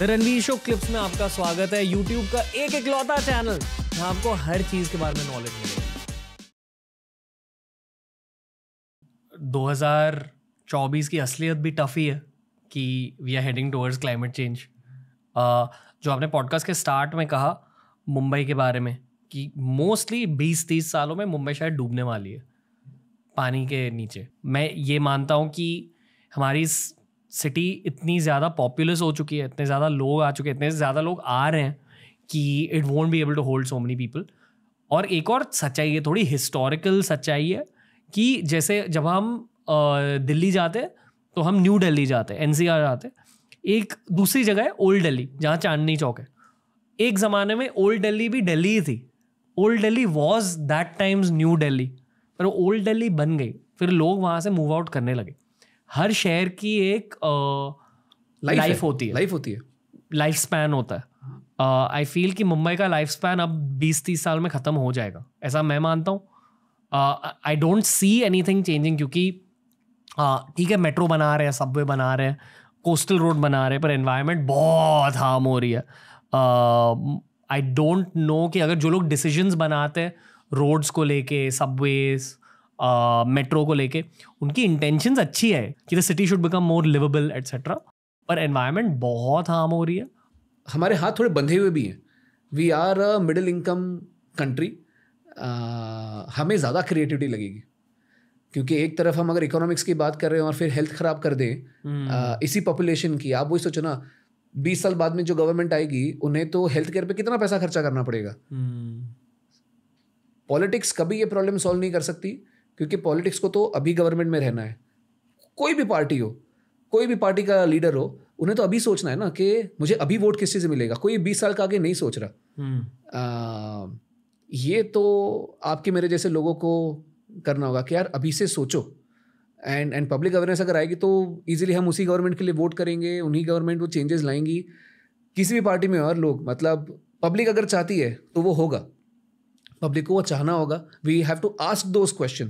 Ranveer show clips में आपका स्वागत है यूट्यूब का एक इकलौता चैनल जहां आपको हर चीज के बारे में नॉलेज मिलेगी 2024 की असलियत भी टफ ही है कि we are heading towards climate change जो आपने पॉडकास्ट के स्टार्ट में कहा मुंबई के बारे में कि मोस्टली 20-30 सालों में मुंबई शायद डूबने वाली है पानी के नीचे मैं ये मानता हूँ कि हमारी सिटी इतनी ज़्यादा पॉपुलस हो चुकी है इतने ज़्यादा लोग आ चुके हैं इतने ज़्यादा लोग आ रहे हैं कि it won't be able to hold so many people और एक और सच्चाई है थोड़ी हिस्टोरिकल सच्चाई है कि जैसे जब हम दिल्ली जाते तो हम न्यू दिल्ली जाते हैं एन तो जाते एक दूसरी जगह है ओल्ड दिल्ली जहाँ चांदनी चौक है एक ज़माने में ओल्ड दिल्ली भी दिल्ली ही थी old Delhi was that times new Delhi पर ओल्ड दिल्ली बन गई फिर लोग वहाँ से मूव आउट करने लगे हर शहर की एक लाइफ होती है लाइफ होती है लाइफ स्पैन होता है आई uh, फील कि मुंबई का लाइफ स्पैन अब 20-30 साल में ख़त्म हो जाएगा ऐसा मैं मानता हूँ I don't see anything changing क्योंकि ठीक uh, है मेट्रो बना रहे हैं सबवे बना रहे हैं कोस्टल रोड बना रहे हैं पर इन्वायरमेंट बहुत हार्म हो रही है आई डोंट नो कि अगर जो लोग डिसीजंस बनाते हैं रोड्स को लेके सबवेज मेट्रो को लेके उनकी इंटेंशन अच्छी है कि the city should become more liveable etcetera पर एनवायरमेंट बहुत हार्म हो रही है हमारे हाथ थोड़े बंधे हुए भी हैं we are middle income country हमें ज़्यादा क्रिएटिविटी लगेगी क्योंकि एक तरफ हम अगर इकोनॉमिक्स की बात कर रहे हैं और फिर हेल्थ ख़राब कर दें हम्म। इसी पॉपुलेशन की आप वही सोचो ना बीस साल बाद में जो गवर्नमेंट आएगी उन्हें तो हेल्थ केयर पे कितना पैसा खर्चा करना पड़ेगा पॉलिटिक्स हम्म। कभी ये प्रॉब्लम सॉल्व नहीं कर सकती क्योंकि पॉलिटिक्स को तो अभी गवर्नमेंट में रहना है कोई भी पार्टी हो कोई भी पार्टी का लीडर हो उन्हें तो अभी सोचना है ना कि मुझे अभी वोट किस चीज़ से मिलेगा कोई बीस साल का आगे नहीं सोच रहा हम्म। आ, ये तो आपके मेरे जैसे लोगों को करना होगा कि यार अभी से सोचो एंड एंड पब्लिक अवेयरनेस अगर आएगी तो ईजिली हम उसी गवर्नमेंट के लिए वोट करेंगे उन्हीं गवर्नमेंट वो चेंजेस लाएंगी किसी भी पार्टी में और लोग मतलब पब्लिक अगर चाहती है तो वो होगा पब्लिक को वो चाहना होगा we have to ask those question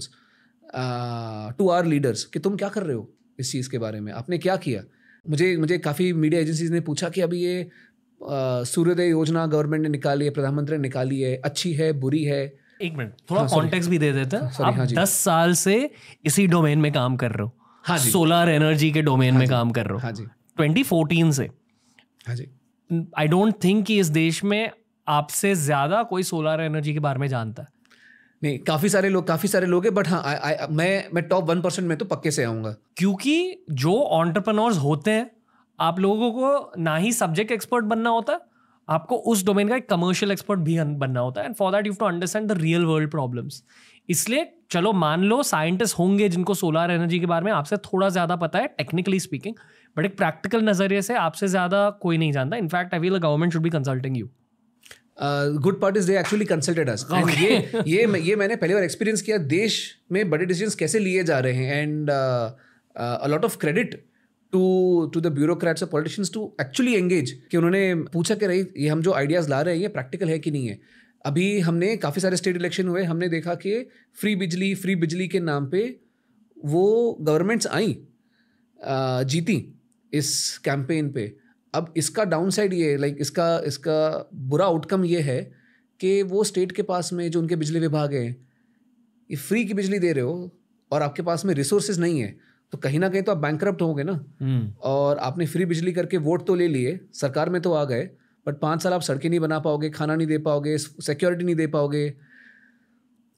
to our leaders कि तुम क्या कर रहे हो इस चीज़ के बारे में आपने क्या किया मुझे मुझे काफ़ी मीडिया एजेंसीज ने पूछा कि अभी ये uh, सूर्योदय योजना गवर्नमेंट ने निकाली है प्रधानमंत्री ने निकाली है अच्छी है बुरी है एक मिनट थोड़ा कॉन्टेक्स्ट हाँ, भी दे देते हैं आप हाँ दस साल से इसी डोमेन में काम कर रहे हो हाँ जी सोलर एनर्जी के डोमेन हाँ में काम कर रहे हो हाँ जी 2014 से हाँ जी आई डोंट थिंक कि इस देश में आपसे ज़्यादा कोई सोलर एनर्जी के बारे में जानता है नहीं काफ़ी सारे लोग काफ़ी सारे लोग हैं बट हाँ आ, आ, मैं मैं टॉप वन परसेंट में तो पक्के से आऊँगा क्योंकि जो ऑन्टरप्रनोर्स होते हैं आप लोगों को ना ही सब्जेक्ट एक्सपर्ट बनना होता है आपको उस डोमेन का एक कमर्शियल एक्सपर्ट भी बनना होता है and for that you to understand the real world problems इसलिए चलो मान लो साइंटिस्ट होंगे जिनको सोलर एनर्जी के बारे में आपसे थोड़ा ज़्यादा पता है टेक्निकली स्पीकिंग बट एक प्रैक्टिकल नज़रिए से आपसे ज़्यादा कोई नहीं जानता in fact I feel government should भी consulting you good part is they actually consulted us ये ये ये मैंने पहली बार एक्सपीरियंस किया देश में बड़े डिसीजन कैसे लिए जा रहे हैं and a lot of credit to to the bureaucrats और पॉलिटिशियंस टू एक्चुअली एंगेज कि उन्होंने पूछा कि रही ये हम जो आइडियाज़ ला रहे हैं ये प्रैक्टिकल है कि नहीं है अभी हमने काफ़ी सारे स्टेट इलेक्शन हुए हमने देखा कि फ्री बिजली फ्री बिजली के नाम पे वो गवर्नमेंट्स आई uh, जीती इस कैंपेन पे अब इसका डाउन साइड ये लाइक इसका इसका बुरा आउटकम ये है कि वो स्टेट के पास में जो उनके बिजली विभाग हैं ये फ्री की बिजली दे रहे हो और आपके पास में रिसोर्सेज नहीं है तो कहीं ना कहीं तो आप बैंक होंगे ना हम्म। और आपने फ्री बिजली करके वोट तो ले लिए सरकार में तो आ गए बट पाँच साल आप सड़कें नहीं बना पाओगे खाना नहीं दे पाओगे सिक्योरिटी नहीं दे पाओगे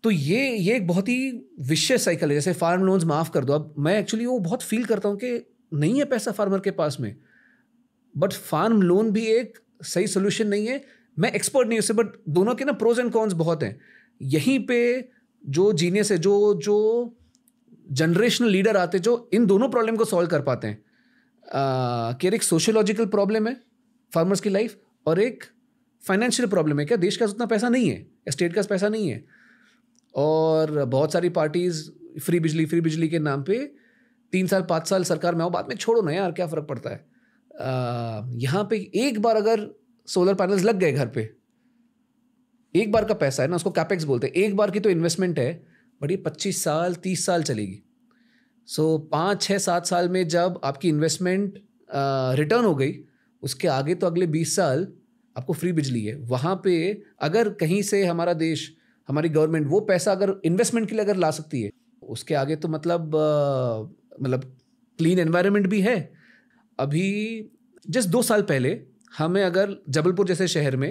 तो ये ये एक बहुत ही विषय साइकिल है जैसे फार्म लोन्स माफ़ कर दो अब मैं एक्चुअली वो बहुत फील करता हूँ कि नहीं है पैसा फार्मर के पास में बट फार्म लोन भी एक सही सोल्यूशन नहीं है मैं एक्सपर्ट नहीं उससे बट दोनों के ना प्रोज एंड कॉन्स बहुत हैं यहीं पे जो जीनियस है जो जो जनरेशनल लीडर आते जो इन दोनों प्रॉब्लम को सॉल्व कर पाते हैं केयर एक सोशियोलॉजिकल प्रॉब्लम है फार्मर्स की लाइफ और एक फाइनेंशियल प्रॉब्लम है क्या देश का उतना पैसा नहीं है स्टेट का पैसा नहीं है और बहुत सारी पार्टीज़ फ्री बिजली फ्री बिजली के नाम पे तीन साल पाँच साल सरकार में आओ बाद में छोड़ो ना यार क्या फ़र्क पड़ता है यहाँ पे एक बार अगर सोलर पैनल्स लग गए घर पे एक बार का पैसा है ना उसको कैपेक्स बोलते हैं एक बार की तो इन्वेस्टमेंट है बट ये पच्चीस साल तीस साल चलेगी सो so, पाँच छः सात साल में जब आपकी इन्वेस्टमेंट रिटर्न हो गई उसके आगे तो अगले बीस साल आपको फ्री बिजली है वहाँ पे अगर कहीं से हमारा देश हमारी गवर्नमेंट वो पैसा अगर इन्वेस्टमेंट के लिए अगर ला सकती है उसके आगे तो मतलब आ, मतलब क्लीन एनवायरनमेंट भी है अभी जस्ट दो साल पहले हमें अगर जबलपुर जैसे शहर में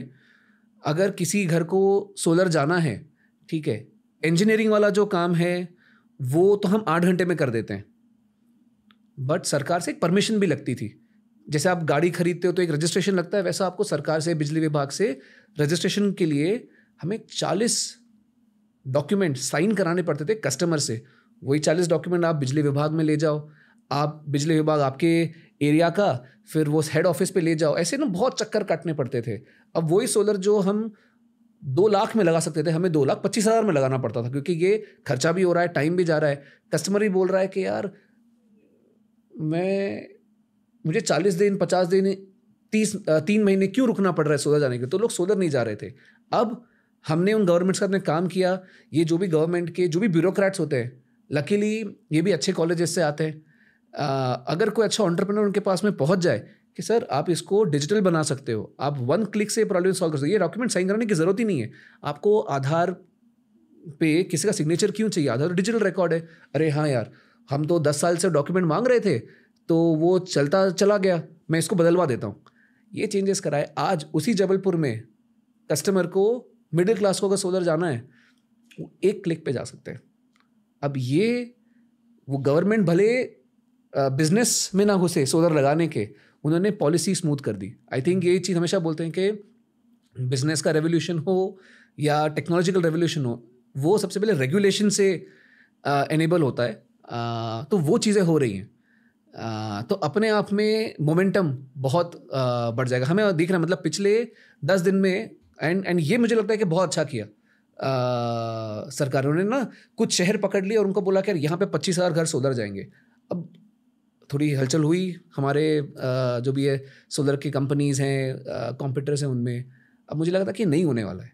अगर किसी घर को सोलर जाना है ठीक है इंजीनियरिंग वाला जो काम है वो तो हम आठ घंटे में कर देते हैं बट सरकार से एक परमिशन भी लगती थी जैसे आप गाड़ी खरीदते हो तो एक रजिस्ट्रेशन लगता है वैसा आपको सरकार से बिजली विभाग से रजिस्ट्रेशन के लिए हमें चालीस डॉक्यूमेंट साइन कराने पड़ते थे कस्टमर से वही चालीस डॉक्यूमेंट आप बिजली विभाग में ले जाओ आप बिजली विभाग आपके एरिया का फिर वो हेड ऑफिस पे ले जाओ ऐसे ना बहुत चक्कर काटने पड़ते थे अब वही सोलर जो हम दो लाख में लगा सकते थे हमें दो लाख पच्चीस हज़ार में लगाना पड़ता था क्योंकि ये खर्चा भी हो रहा है टाइम भी जा रहा है कस्टमर भी बोल रहा है कि यार मैं मुझे चालीस दिन पचास दिन तीस तीन महीने क्यों रुकना पड़ रहा है सोलर जाने के तो लोग सोलर नहीं जा रहे थे अब हमने उन गवर्नमेंट्स के साथ में काम किया ये जो भी गवर्नमेंट के जो भी ब्यूरोक्रेट्स होते हैं लकीली ये भी अच्छे कॉलेजेस से आते हैं अगर कोई अच्छा ऑन्टरप्रेनर उनके पास में पहुंच जाए कि सर आप इसको डिजिटल बना सकते हो आप वन क्लिक से प्रॉब्लम सॉल्व कर सकते हो ये डॉक्यूमेंट साइन कराने की ज़रूरत ही नहीं है आपको आधार पे किसी का सिग्नेचर क्यों चाहिए आधार तो डिजिटल रिकॉर्ड है अरे हाँ यार हम तो दस साल से डॉक्यूमेंट मांग रहे थे तो वो चलता चला गया मैं इसको बदलवा देता हूँ ये चेंजेस कराए आज उसी जबलपुर में कस्टमर को मिडिल क्लास को अगर सोलर जाना है वो एक क्लिक पे जा सकते हैं अब ये वो गवर्नमेंट भले बिजनेस में ना घुसे सोलर लगाने के उन्होंने पॉलिसी स्मूथ कर दी आई थिंक ये चीज़ हमेशा बोलते हैं कि बिजनेस का रेवोल्यूशन हो या टेक्नोलॉजिकल रेवोल्यूशन हो वो सबसे पहले रेगुलेशन से इनेबल होता है आ, तो वो चीज़ें हो रही हैं तो अपने आप में मोमेंटम बहुत आ, बढ़ जाएगा हमें देख रहा है मतलब पिछले दस दिन में एंड एंड ये मुझे लगता है कि बहुत अच्छा किया सरकारों ने ना कुछ शहर पकड़ लिए और उनको बोला कि यहाँ पे पच्चीस हज़ार घर सोलर जाएंगे थोड़ी हलचल हुई हमारे जो भी है सोलर की कंपनीज़ हैं कंप्यूटर्स हैं उनमें अब मुझे लगा था कि नहीं होने वाला है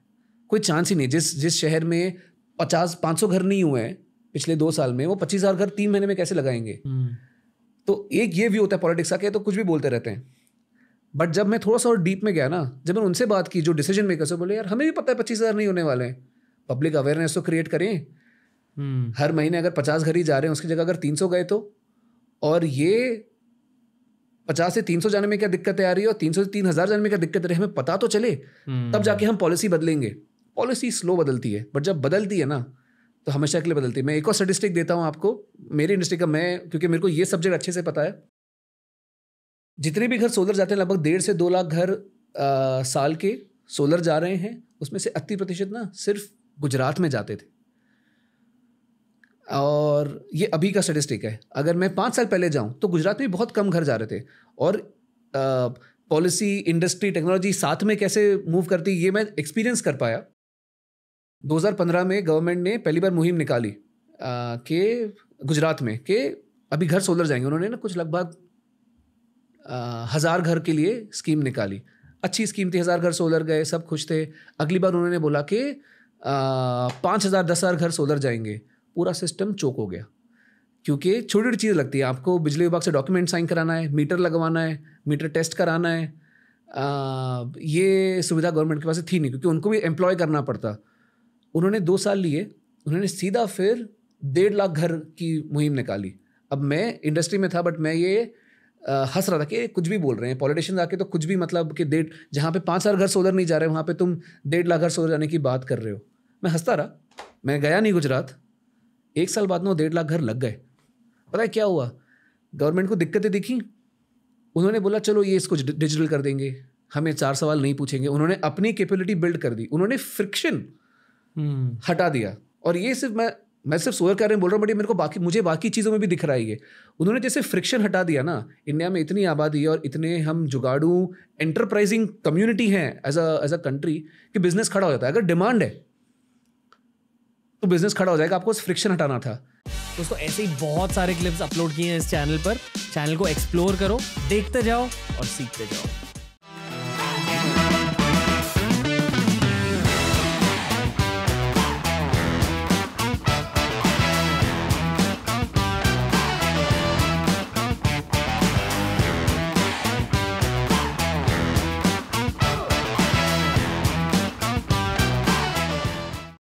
कोई चांस ही नहीं जिस जिस शहर में पचास पाँच सौ घर नहीं हुए हैं पिछले दो साल में वो पच्चीस हज़ार घर तीन महीने में कैसे लगाएंगे हम्म। तो एक ये व्यू होता है पॉलिटिक्स का कि तो कुछ भी बोलते रहते हैं बट जब मैं थोड़ा सा और डीप में गया ना जब मैंने उनसे बात की जो डिसीजन मेकर से बोले यार हमें भी पता है पच्चीस हज़ार नहीं होने वाले हैं पब्लिक अवेयरनेस तो क्रिएट करें हम्म। हर महीने अगर पचास घर ही जा रहे हैं उसकी जगह अगर तीन सौ गए तो और ये पचास से तीन सौ जाने में क्या दिक्कत आ रही है और तीन सौ से तीन हजार जाने में क्या दिक्कत रही है हमें पता तो चले हम्म। तब जाके हम पॉलिसी बदलेंगे पॉलिसी स्लो बदलती है बट जब बदलती है ना तो हमेशा के लिए बदलती है मैं एक और स्टेटिस्टिक देता हूँ आपको मेरी इंडस्ट्री का मैं क्योंकि मेरे को ये सब्जेक्ट अच्छे से पता है जितने भी घर सोलर जाते हैं लगभग डेढ़ से दो लाख घर आ, साल के सोलर जा रहे हैं उसमें से अस्सी प्रतिशत ना सिर्फ गुजरात में जाते थे और ये अभी का स्टेटिस्टिक है अगर मैं पाँच साल पहले जाऊँ तो गुजरात में बहुत कम घर जा रहे थे और पॉलिसी इंडस्ट्री टेक्नोलॉजी साथ में कैसे मूव करती ये मैं एक्सपीरियंस कर पाया 2015 में गवर्नमेंट ने पहली बार मुहिम निकाली कि गुजरात में कि अभी घर सोलर जाएंगे उन्होंने ना कुछ लगभग हज़ार घर के लिए स्कीम निकाली अच्छी स्कीम थी हज़ार घर सोलर गए सब खुश थे अगली बार उन्होंने बोला कि पाँच हज़ार दस हज़ार घर सोलर जाएंगे पूरा सिस्टम चौक हो गया क्योंकि छोटी छोटी चीज़ लगती है आपको बिजली विभाग से डॉक्यूमेंट साइन कराना है मीटर लगवाना है मीटर टेस्ट कराना है आ, ये सुविधा गवर्नमेंट के पास थी नहीं क्योंकि उनको भी एम्प्लॉय करना पड़ता उन्होंने दो साल लिए उन्होंने सीधा फिर डेढ़ लाख घर की मुहिम निकाली अब मैं इंडस्ट्री में था बट मैं ये हंस रहा था कि कुछ भी बोल रहे हैं पॉलिटिशियन आके तो कुछ भी मतलब कि डेढ़ जहाँ पे पाँच हज़ार घर सोलर नहीं जा रहे वहाँ पे तुम डेढ़ लाख घर सोलर जाने की बात कर रहे हो मैं हंसता रहा मैं गया नहीं गुजरात एक साल बाद में वो डेढ़ लाख घर लग गए पता है क्या हुआ गवर्नमेंट को दिक्कतें दिखी उन्होंने बोला चलो ये इसको डिजिटल कर देंगे हमें चार सवाल नहीं पूछेंगे उन्होंने अपनी कैपेबिलिटी बिल्ड कर दी उन्होंने फ्रिक्शन हम्म। हटा दिया और ये सिर्फ मैं मैं सिर्फ सोयर कार्य में बोल रहा हूँ बट मेरे को बाकी मुझे बाकी चीज़ों में भी दिख रहा है ये उन्होंने जैसे फ्रिक्शन हटा दिया ना इंडिया में इतनी आबादी है और इतने हम जुगाड़ू एंटरप्राइजिंग कम्युनिटी हैं as a as a country कि बिजनेस खड़ा हो जाता है अगर डिमांड है तो बिजनेस खड़ा हो जाएगा आपको फ्रिक्शन हटाना था दोस्तों ऐसे ही बहुत सारे क्लिप्स अपलोड किए हैं इस चैनल पर चैनल को एक्सप्लोर करो देखते जाओ और सीखते जाओ